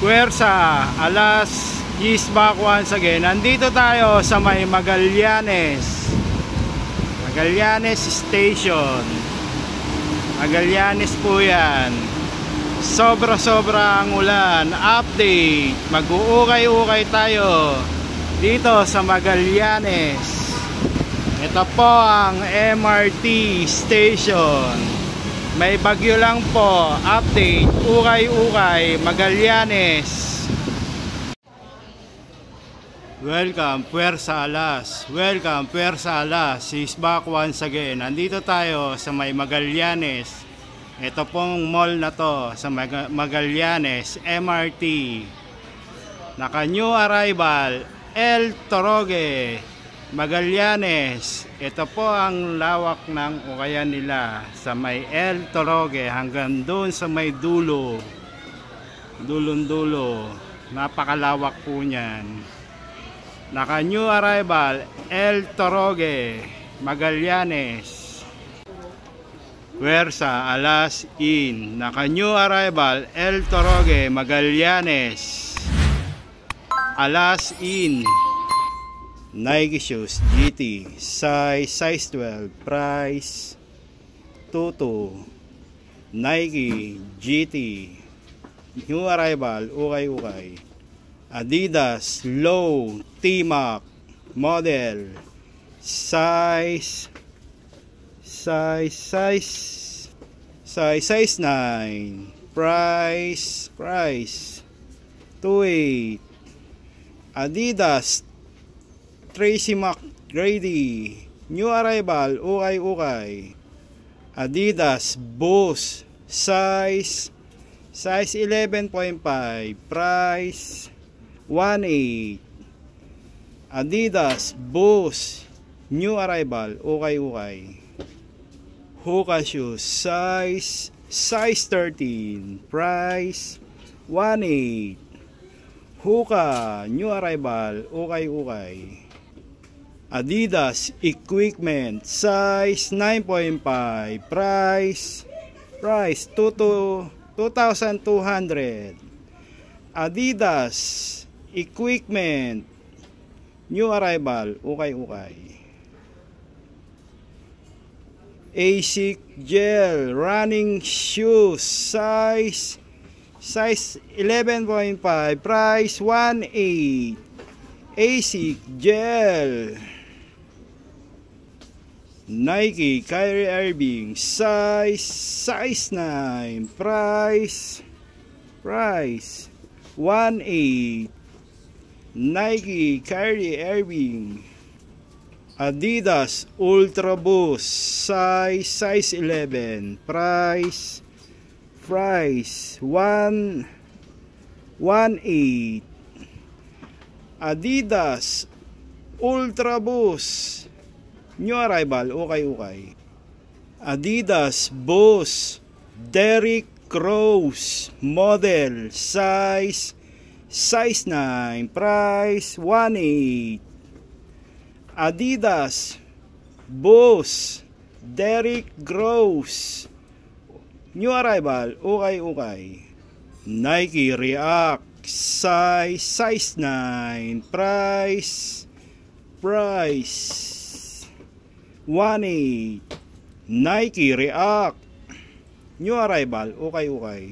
Puersa, alas is back once again. Nandito tayo sa may Magallanes. Magallanes Station. Magallanes po yan. Sobra-sobra ang ulan. Update. Mag-uukay-ukay tayo dito sa Magallanes. Ito po ang MRT station. May bagyo lang po. Update, Ukay-Ukay, Magallanes. Welcome, Puersa Alas. Welcome, Puersa Alas. Is back once again. Nandito tayo sa may Magallanes. Ito pong mall na to sa Mag Magallanes MRT. Naka new arrival, El Toroge. Magallanes. Ito po ang lawak ng ukayan nila sa may El Toroge hanggang doon sa may dulo. Dulon-dulo. Napakalawak po niyan. Naka new arrival El Toroge, Magallanes. Versa Alas In. Naka new arrival El Toroge, Magallanes. Alas In. Nike shoes GT size size 12 price 22 Nike GT new arrival ukay ukay Adidas low T-Mac model size size size size size 9 price price 28 Adidas Tracy McGrady, New Arrival, Ukay Ukay, Adidas, Bose, size, size 11.5, price 1.8, Adidas, Bose, New Arrival, Ukay Ukay, Hoka Shoes, size, size 13, price 1.8, Hoka, New Arrival, Ukay Ukay. Adidas equipment size 9.5 price price 2200 Adidas equipment new arrival ukay ukay ASIC gel running shoes size size 11.5 price 18 ASIC gel Nike Kyrie Irving size size 9 price price 18 Nike Kyrie Irving Adidas Ultra Boost size size 11 price price 1 18 Adidas Ultra Boost new arrival, okay, okay. Adidas, Boss Derrick Rose, model, size, size 9, price 1.8. Adidas, Boss Derrick Rose, new arrival, okay okay Nike React, size, size 9, price, price 1.8 Nike React New arrival, Okay okay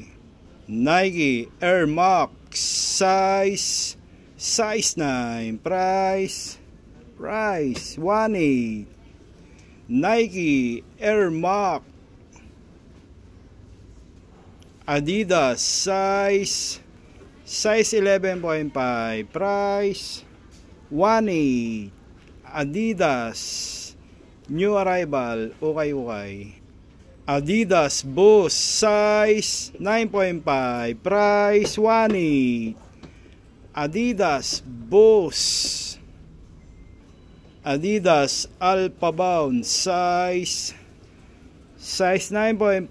Nike Air Max Size Size 9 Price Price 1.8 Nike Air Max Adidas Size Size 11.5 Price 1.8 Adidas new arrival, okay okay Adidas Boost size 9.5, price 1.8. Adidas Boost. Adidas Alpha Bound size size 9.5,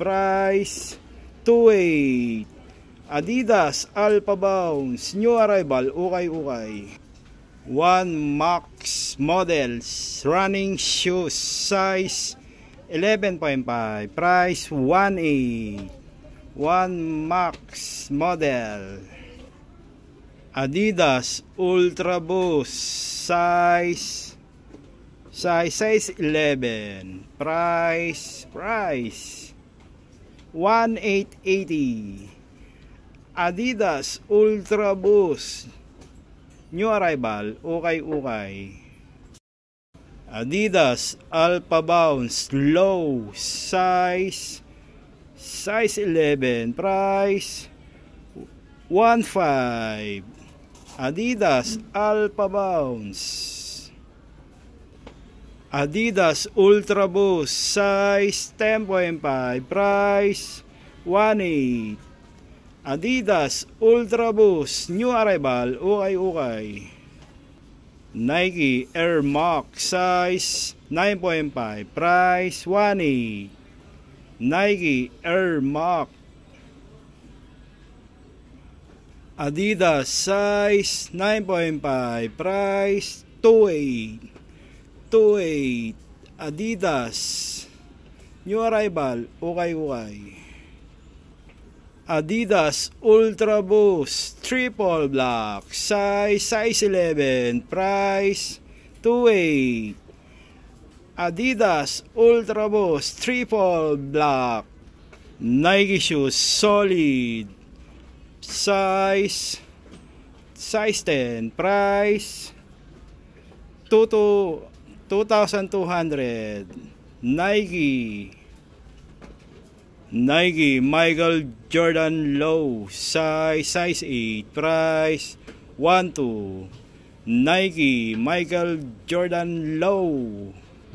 price 2.8. Adidas Alpha Bounce, new arrival, okay okay 1 Max models running shoes size 11.5 price 1A 1 Max model Adidas Ultra Boost size size size 11 price price 1880 Adidas Ultra Boost new arrival, ukay-ukay. Adidas, Alpha Bounce, low, size, size 11, price 1.5. Adidas, Alpha Bounce. Adidas Ultra Boost size 10.5 price 1.8 Adidas, Ultraboost, New Arrival, ukay-ukay. Nike Air Max size 9.5, price 1.8. Nike Air Max Adidas size 9.5 price 28 28 Adidas New Arrival okay okay Adidas Ultra Boost Triple Black Size Size 11 Price 28 Adidas Ultra Boost Triple Black Nike Shoes Solid Size Size 10 Price 2 2200 Nike Nike Michael Jordan Low size size 8 price 12 Nike Michael Jordan Low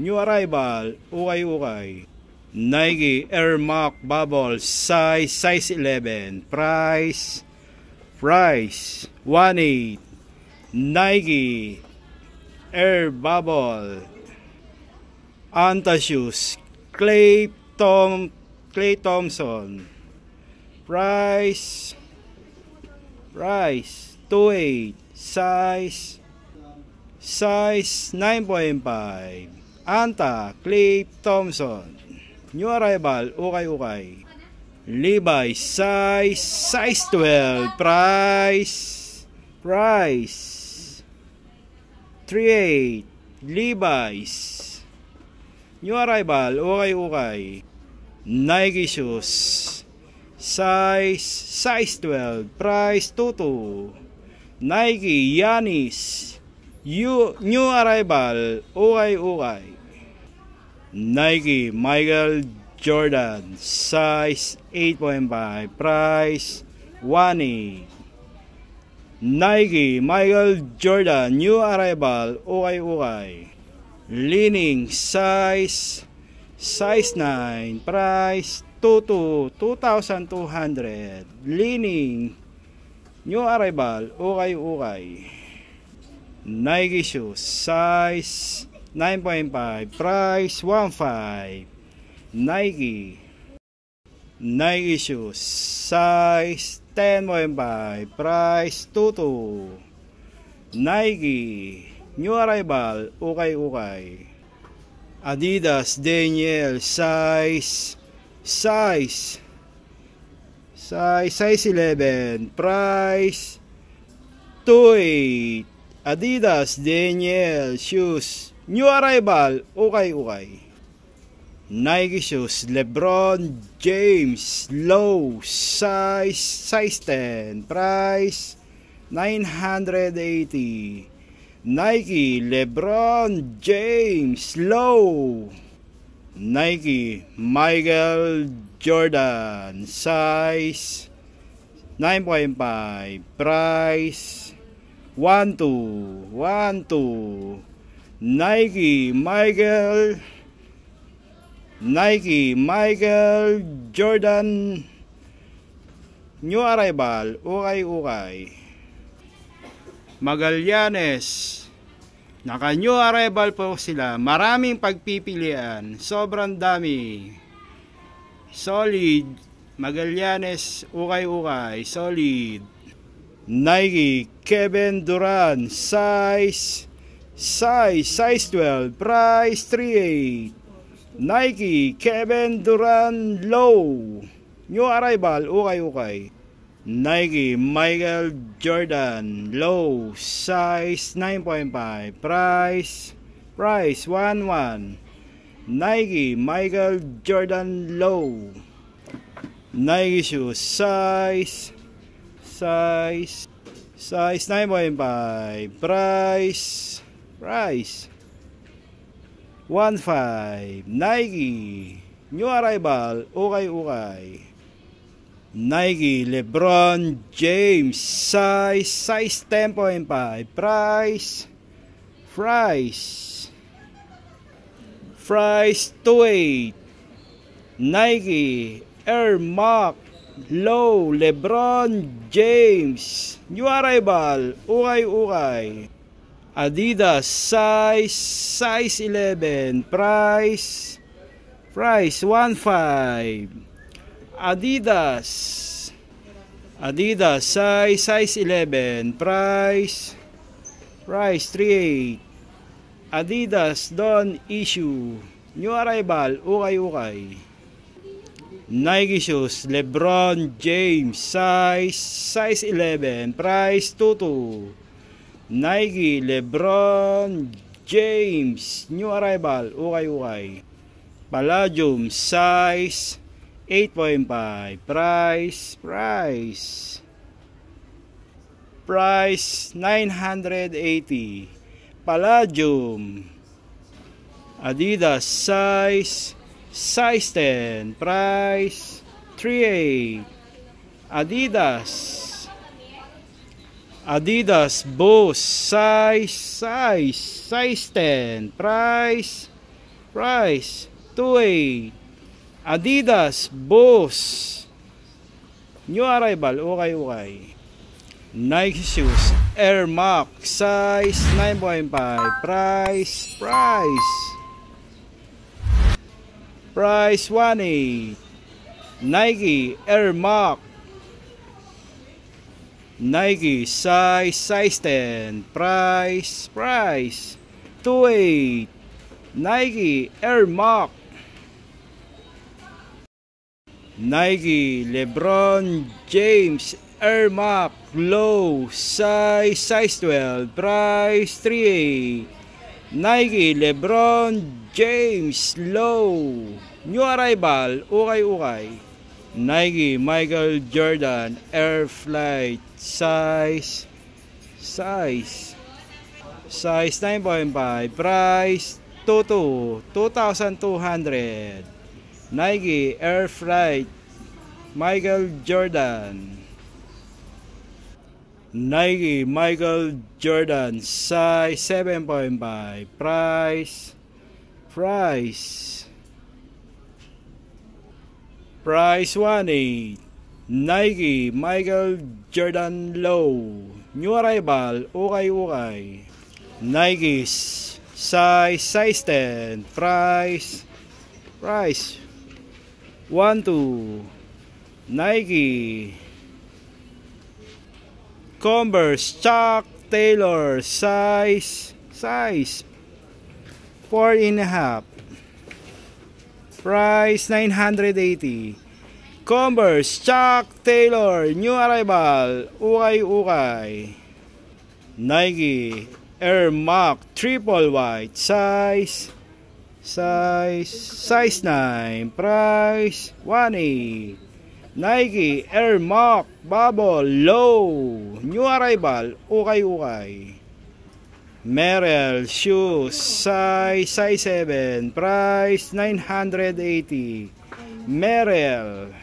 new arrival ukay-ukay Nike Air Max Bubble size size 11 price price 18 Nike Air Bubble shoes Clay Tom Clay Thompson. Price. Price. 2.8. Size. Size 9.5. Anta. Clay Thompson. New arrival. Ukay-ukay. Levi. Size. Size 12. Price. Price. 3.8. Levi's. New arrival. Ukay-ukay. Nike shoes. Size, size 12. Price, 22. Nike, Yanis. You, new arrival, UKI UKI. Nike, Michael Jordan. Size, 8.5. Price, 1 Nike, Michael Jordan, new arrival, UKI UKI. Leaning, size Size 9. Price 22. 2,200. Leaning. New arrival. Ukay-ukay. Nike shoes. Size 9.5. Price 1.5. Nike. Nike shoes. Size 10.5. Price 22. Nike. New arrival. Ukay-ukay. Adidas, Daniel, size, size, size, size 11, price, Toy, Adidas, Daniel, shoes, new arrival, okay okay Nike shoes, Lebron James, low, size, size 10, price, 980. Nike, LeBron James, Low. Nike, Michael Jordan, size 9.5, price 12, 12. Nike, Michael Nike, Michael Jordan New Arrival, Ukay Ukay Magallanes. Naka new arrival po sila. Maraming pagpipilian. Sobrang dami. Solid. Magallanes, ukay-ukay. Solid. Nike, Kevin Duran, size, size, size 12, price 38. Nike, Kevin Duran, low. New arrival, ukay-ukay. Nike Michael Jordan low size 9.5 price price 11 Nike Michael Jordan low Nike shoe size size size 9.5 price price 15 Nike new arrival okay okay Nike, Lebron James, size, size 10.5, price, price, price 28, Nike, Air Max, Low, Lebron James, New Arrival, Ukay-Ukay, Adidas, size, size 11, price, price 1.5, Adidas. Adidas, size, size 11. Price, price 38. Adidas, Don Issue. New arrival, ukay-ukay. Nike shoes, Lebron James, size, size 11. Price 22. Nike, Lebron James, new arrival, ukay-ukay. Palladium, size 8.5 price price price 980 palladium adidas size size 10 price 38 adidas Adidas Bose size size size 10 price price 28 Adidas, Bose, New Arrival, okay, okay. Nike shoes, Air Max, size 9.5, price, price. Price 1.8. Nike Air Max. Nike size size 10, price price 28. Nike Air Max Nike, Lebron James, Air Max, Low, size, size 12, price 3A. Nike, Lebron James, Low, New Arrival, Ukay-Ukay. Nike, Michael Jordan, Air Flight, size, size, size 9.5, price 22, 2,200. Nike Air Freight Michael Jordan Nike Michael Jordan size 7.5 price price price 18 Nike Michael Jordan low new arrival okay, okay, Nike, size size 10 price price 1, 2 Nike Converse Chuck Taylor size size 4 and a half price 980 Converse Chuck Taylor new arrival ukay ukay Nike Air Max triple white size size size 9 price 1.8 Nike Air Max Bubble Low New Arrival ukay-ukay Merrell Shoes size size 7 price 980 Merrell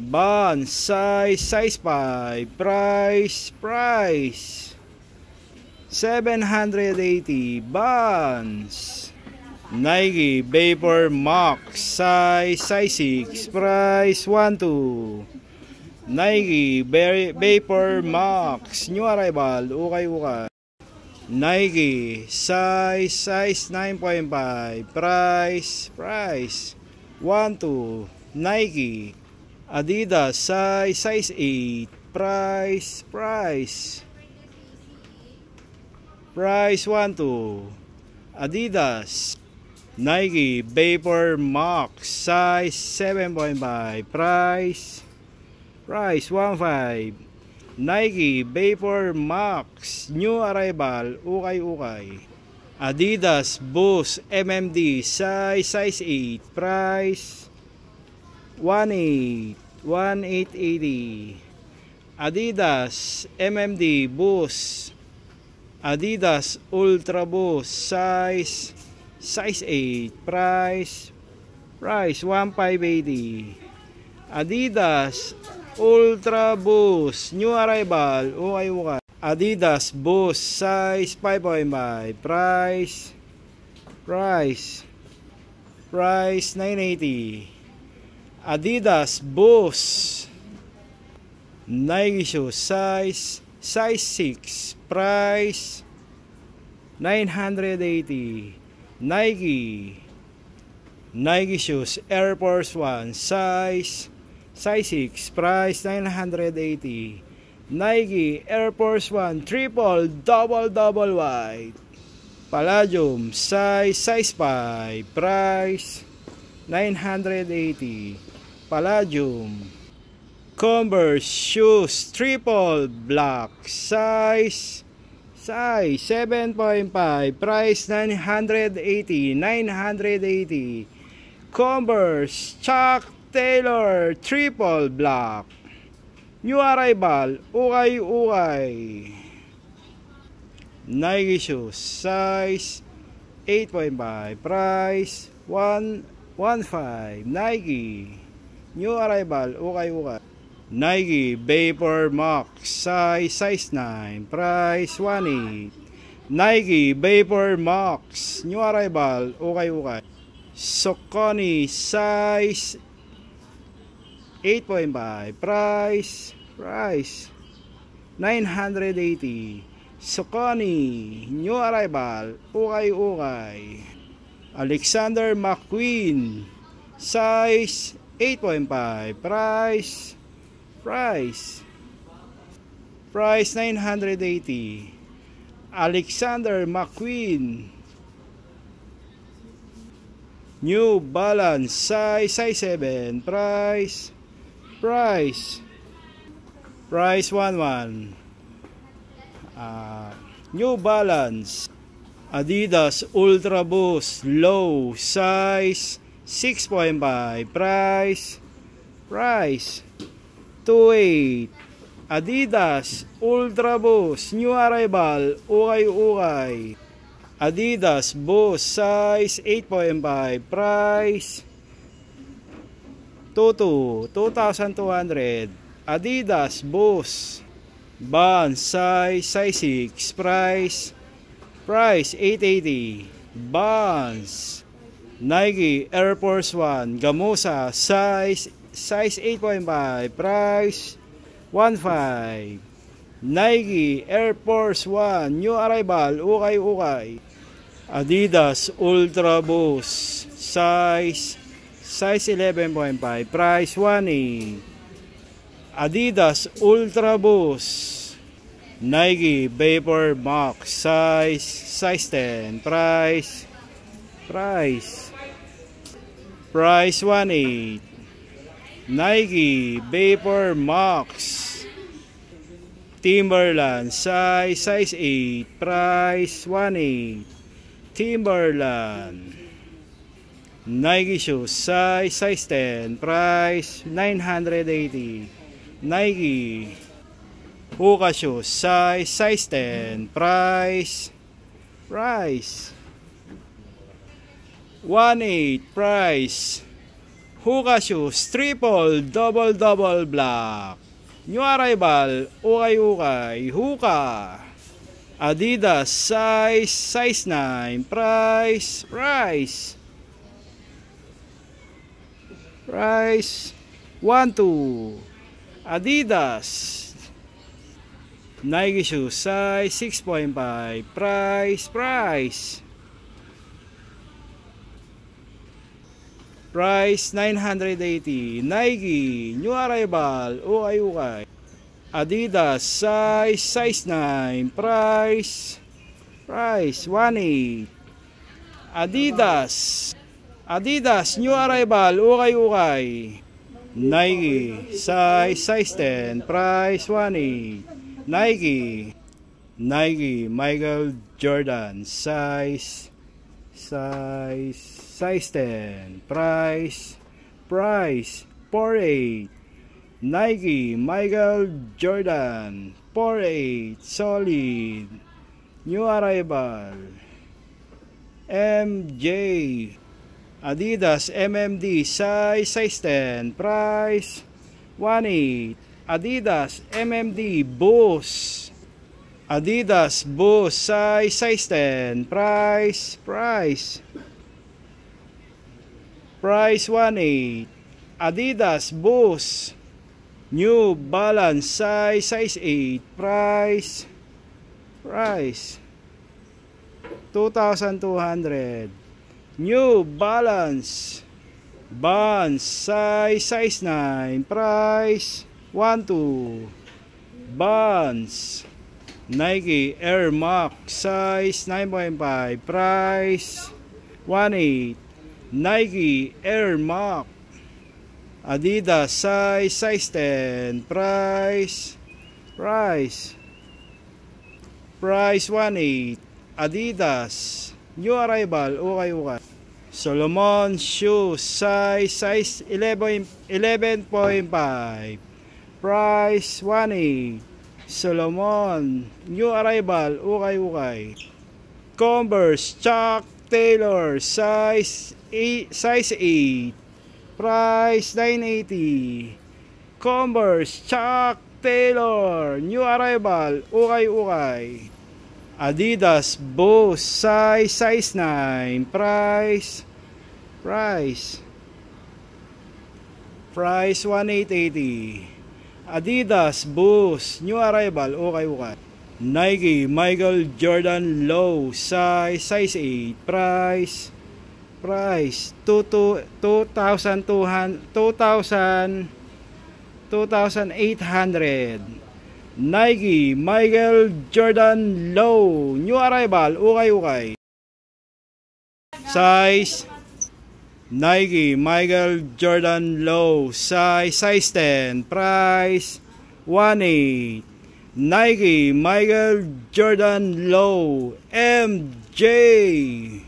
Ban size size 5 price price 780 Buns Nike Vapor Max size size 6 price 12 Nike Vapor Max new arrival ukay ukay Nike size size 9.5 price price 12 Nike Adidas size size 8 price price Price 1 2 Adidas Nike Vapor Max size 7.5 price price 1.5 Nike Vapor Max new arrival ukay-ukay Adidas Boost MMD size size 8 price 18 1880 Adidas MMD Boost Adidas Ultra Boost size size 8 price price 1580 Adidas Ultra Boost new arrival OIWK Adidas Boost size 5.5 price price price 980 Adidas Boost Nike shoe size size 6 price 980 Nike Nike shoes Air Force 1 size size 6 price 980 Nike Air Force 1 triple double double wide Palladium size size 5 price 980 Palladium Converse shoes triple black size Size 7.5, price 980, 980. Converse Chuck Taylor Triple Black. New arrival, ukay-ukay. Nike shoes, size 8.5, price 1 1.5, Nike. New arrival, ukay-ukay. Nike Vapor Max size size 9 price 18 Nike Vapor Max new arrival okay okay Soconi size 8.5 price price 980 Soconi new arrival okay okay Alexander McQueen size 8.5 price Price. Price 980. Alexander McQueen. New Balance size size 7 price price price 11 uh, ah, New Balance Adidas Ultra Boost low size 6.5 price price 28, Adidas, Ultra Boss, New Arrival, Ukay-Ukay. Adidas, Boss, size 8.5, price Toto, 2,200. Adidas, Boss, Ban, size, size 6, price Price 880 Vans Nike Air Force 1 Gamosa, size Size 8.5. Price 1.5. Nike Air Force 1. New arrival. Ukay-ukay. Adidas Ultra Boost. Size size 11.5 price 1 Adidas Ultra Boost Nike Vapor Max size size 10 price price price 18 Nike Vapor Max Timberland size size 8 price 18 Timberland Nike shoes size size 10 price 980 Nike Hoka shoes size size 10 price price 18 price Hookah Shoes, Triple, Double Double Black, New Arrival, Ukay Ukay, Hookah, Adidas, size, size 9, price, price, price, 1, 2, Adidas, Nike shoes, size 6.5, price, price, Price 980. Nike, new arrival, ukay-ukay. Adidas, size, size 9. Price, price 1.8. Adidas, Adidas, new arrival, ukay-ukay. Nike, size, size 10. Price 1.8. Nike, Nike, Michael Jordan, size size size 10 price price 48 Nike Michael Jordan 48 solid new arrival MJ Adidas MMD size size 10 price 18 Adidas MMD Boost Adidas Boost size size 10 price price price 18 Adidas Boost New Balance size size 8 price price 2200 New Balance Vans size size 9 price 12 Vans Nike Air Max size 9.5 price 18 Nike Air Max Adidas size size 10 price price price 18 Adidas new arrival okay okay Solomon shoes size size 11 11.5 price 18 Solomon, New Arrival, Ukay-Ukay, Converse, Chuck Taylor, size, 8, size 8, price 980, Converse, Chuck Taylor, New Arrival, Ukay-Ukay, Adidas, Bose, size, size 9, price, price, price 1880 Adidas, Boost, New Arrival, okay ukay Nike, Michael Jordan Low, size, size 8, price, price, 2,200, 2,000, 2,800. Nike, Michael Jordan Low, New Arrival, okay ukay Size Nike, Michael Jordan Low, size, size 10, price 1.8. Nike, Michael Jordan Low, MJ.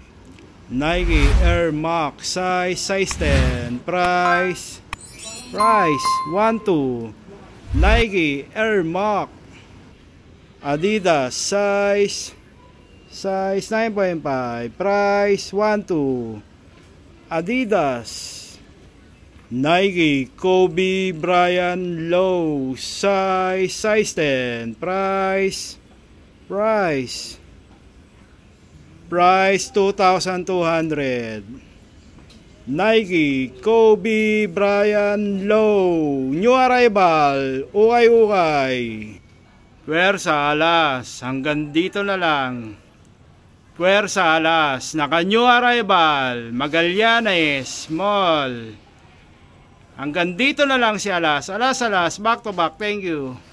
Nike Air Max, size, size 10, price, price 1.2. Nike Air Max, Adidas, size, size 9.5, price 1.2. Adidas, Nike, Kobe Bryant Low, size, size 10, price, price, price 2,200. Nike, Kobe Bryant Low, new arrival, ukay-ukay. Pwersa alas, hanggang dito na lang. Puersa Alas, naka new arrival, Magallanes, Mall. Hanggang dito na lang si Alas. Alas, Alas, back to back. Thank you.